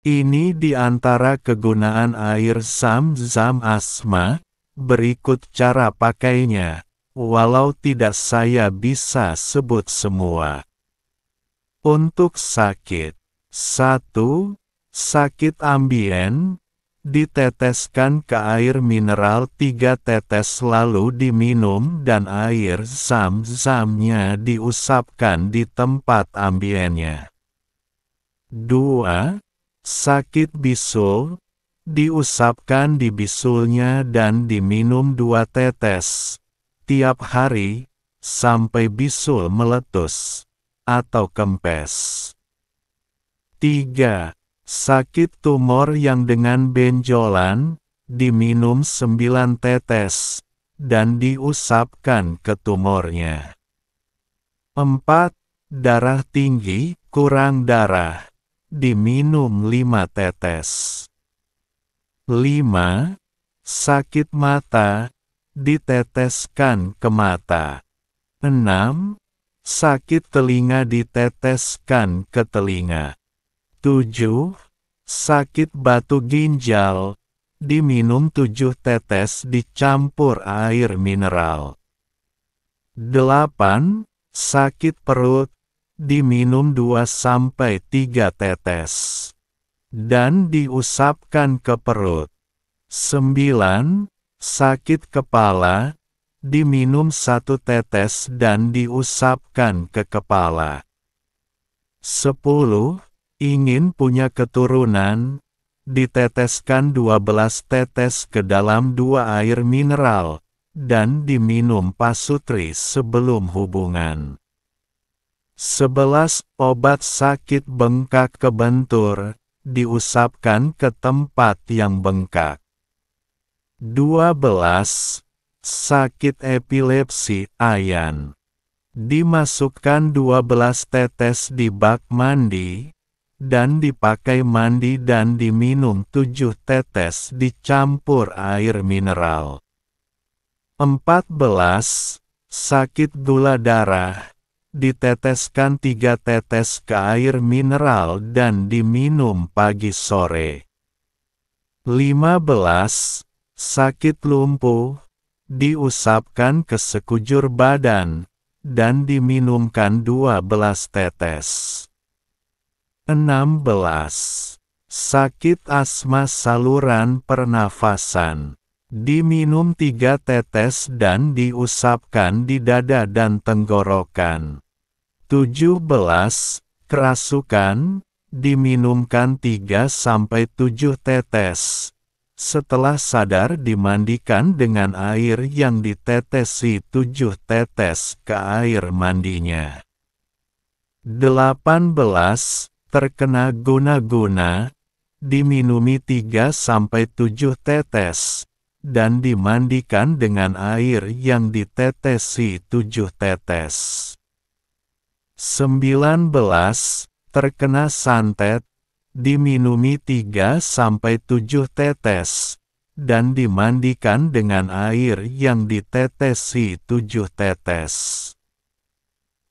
Ini di antara kegunaan air zam-zam asma, berikut cara pakainya, walau tidak saya bisa sebut semua. Untuk sakit, satu, Sakit ambien, diteteskan ke air mineral tiga tetes lalu diminum dan air zam-zamnya diusapkan di tempat ambiennya. Dua sakit bisul, diusapkan di bisulnya dan diminum dua tetes tiap hari, sampai bisul meletus atau kempes. 3. Sakit tumor yang dengan benjolan, diminum sembilan tetes, dan diusapkan ke tumornya. 4. Darah tinggi, kurang darah diminum lima tetes. lima Sakit mata, diteteskan ke mata. enam Sakit telinga diteteskan ke telinga. tujuh Sakit batu ginjal, diminum tujuh tetes dicampur air mineral. delapan Sakit perut, diminum 2-3 tetes, dan diusapkan ke perut. 9. Sakit kepala, diminum 1 tetes dan diusapkan ke kepala. 10. Ingin punya keturunan, diteteskan 12 tetes ke dalam dua air mineral, dan diminum pasutri sebelum hubungan. Sebelas Obat sakit bengkak kebentur, diusapkan ke tempat yang bengkak. Dua belas Sakit epilepsi ayan. Dimasukkan dua belas tetes di bak mandi, dan dipakai mandi dan diminum tujuh tetes dicampur air mineral. Empat belas Sakit gula darah diteteskan tiga tetes ke air mineral dan diminum pagi sore. 15. Sakit lumpuh, diusapkan ke sekujur badan, dan diminumkan 12 tetes. 16. Sakit asma saluran pernafasan Diminum tiga tetes dan diusapkan di dada dan tenggorokan. 17. Kerasukan, diminumkan 3-7 tetes. Setelah sadar dimandikan dengan air yang ditetesi 7 tetes ke air mandinya. 18. Terkena guna-guna, diminumi 3-7 tetes dan dimandikan dengan air yang ditetesi tujuh tetes. 19. Terkena santet, diminumi tiga sampai tujuh tetes, dan dimandikan dengan air yang ditetesi tujuh tetes.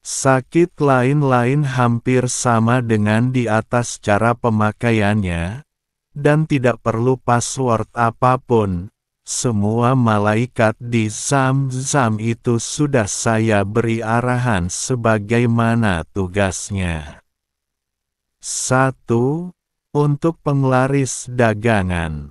Sakit lain-lain hampir sama dengan di atas cara pemakaiannya, dan tidak perlu password apapun, semua malaikat di Zam-Zam itu sudah saya beri arahan sebagaimana tugasnya. Satu, Untuk penglaris dagangan.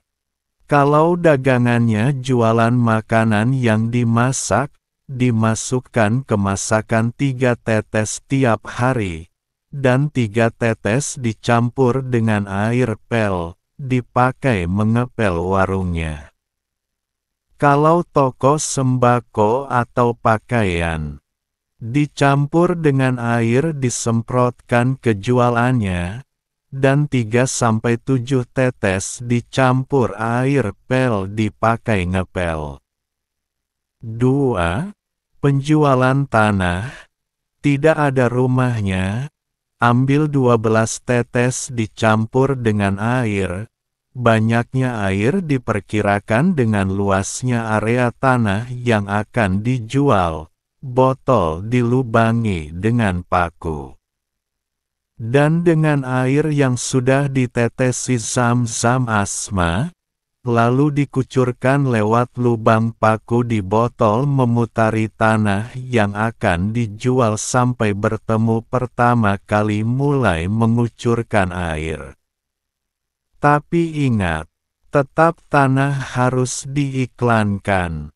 Kalau dagangannya jualan makanan yang dimasak, dimasukkan ke masakan tiga tetes tiap hari, dan tiga tetes dicampur dengan air pel, dipakai mengepel warungnya. Kalau toko sembako atau pakaian dicampur dengan air disemprotkan ke jualannya, dan 3-7 tetes dicampur air pel dipakai ngepel. 2. Penjualan tanah, tidak ada rumahnya, ambil 12 tetes dicampur dengan air, banyaknya air diperkirakan dengan luasnya area tanah yang akan dijual, botol dilubangi dengan paku. Dan dengan air yang sudah ditetesi zam-zam asma, lalu dikucurkan lewat lubang paku di botol memutari tanah yang akan dijual sampai bertemu pertama kali mulai mengucurkan air. Tapi ingat, tetap tanah harus diiklankan.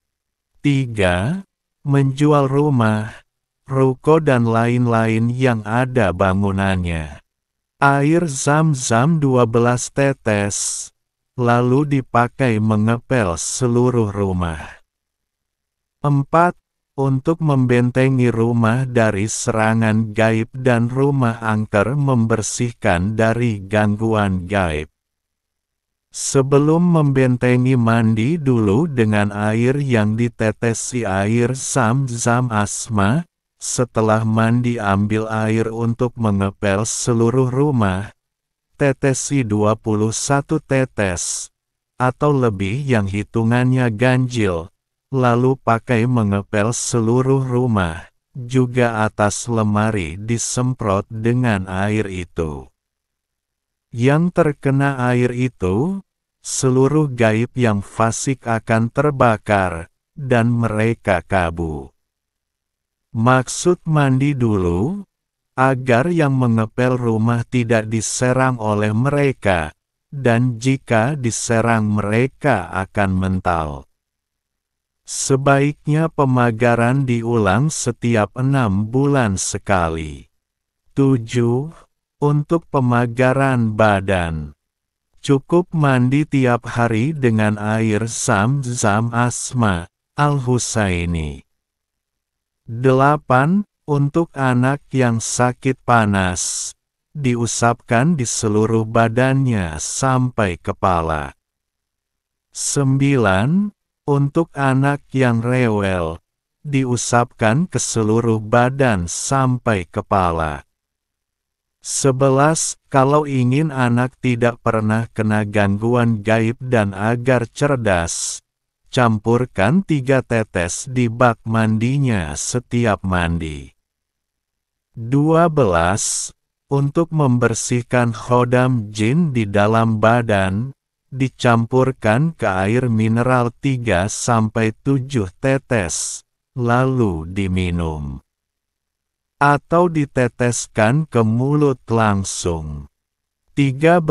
3. Menjual rumah, ruko dan lain-lain yang ada bangunannya. Air zam-zam 12 tetes, lalu dipakai mengepel seluruh rumah. 4. Untuk membentengi rumah dari serangan gaib dan rumah angker membersihkan dari gangguan gaib. Sebelum membentengi mandi dulu dengan air yang ditetesi air zam-zam asma, setelah mandi ambil air untuk mengepel seluruh rumah, tetesi 21 tetes, atau lebih yang hitungannya ganjil, lalu pakai mengepel seluruh rumah, juga atas lemari disemprot dengan air itu yang terkena air itu, seluruh gaib yang fasik akan terbakar, dan mereka kabur. Maksud mandi dulu, agar yang mengepel rumah tidak diserang oleh mereka, dan jika diserang mereka akan mental. Sebaiknya pemagaran diulang setiap enam bulan sekali. 7. Untuk pemagaran badan, cukup mandi tiap hari dengan air zam-zam asma, al-Husaini. 8. Untuk anak yang sakit panas, diusapkan di seluruh badannya sampai kepala. 9. Untuk anak yang rewel, diusapkan ke seluruh badan sampai kepala. 11. Kalau ingin anak tidak pernah kena gangguan gaib dan agar cerdas, campurkan tiga tetes di bak mandinya setiap mandi. 12. Untuk membersihkan khodam jin di dalam badan, dicampurkan ke air mineral 3-7 tetes, lalu diminum atau diteteskan ke mulut langsung. 13.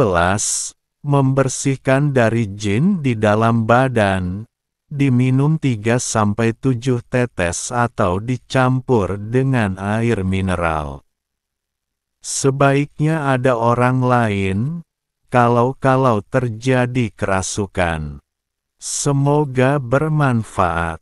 Membersihkan dari jin di dalam badan, diminum 3-7 tetes atau dicampur dengan air mineral. Sebaiknya ada orang lain, kalau-kalau terjadi kerasukan. Semoga bermanfaat.